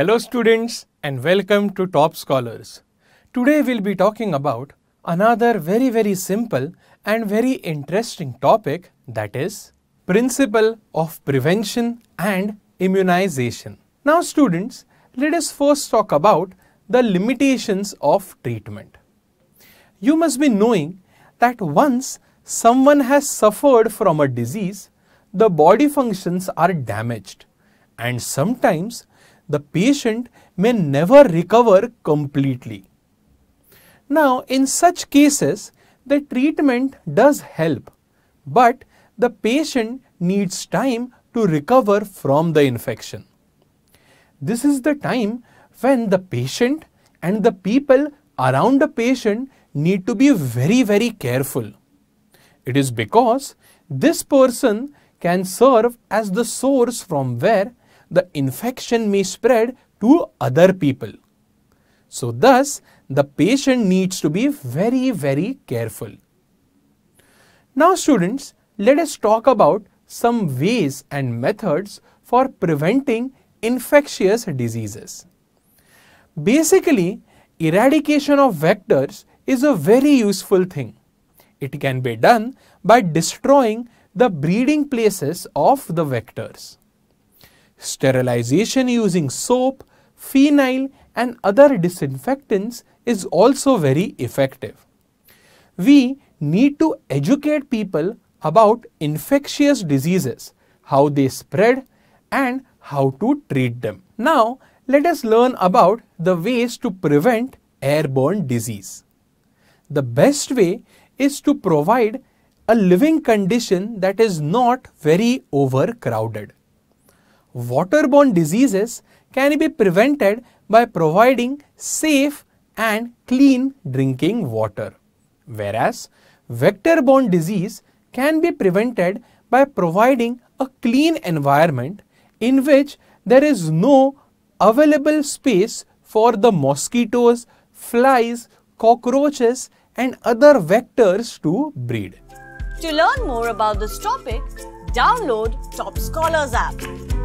Hello students and welcome to Top Scholars. Today we'll be talking about another very very simple and very interesting topic that is principle of prevention and immunization. Now students, let us first talk about the limitations of treatment. You must be knowing that once someone has suffered from a disease, the body functions are damaged and sometimes the patient may never recover completely. Now, in such cases, the treatment does help, but the patient needs time to recover from the infection. This is the time when the patient and the people around the patient need to be very, very careful. It is because this person can serve as the source from where the infection may spread to other people. So thus, the patient needs to be very, very careful. Now students, let us talk about some ways and methods for preventing infectious diseases. Basically, eradication of vectors is a very useful thing. It can be done by destroying the breeding places of the vectors. Sterilization using soap, phenyl and other disinfectants is also very effective. We need to educate people about infectious diseases, how they spread and how to treat them. Now, let us learn about the ways to prevent airborne disease. The best way is to provide a living condition that is not very overcrowded waterborne diseases can be prevented by providing safe and clean drinking water, whereas vector-borne disease can be prevented by providing a clean environment in which there is no available space for the mosquitoes, flies, cockroaches and other vectors to breed. To learn more about this topic, download Top Scholars app.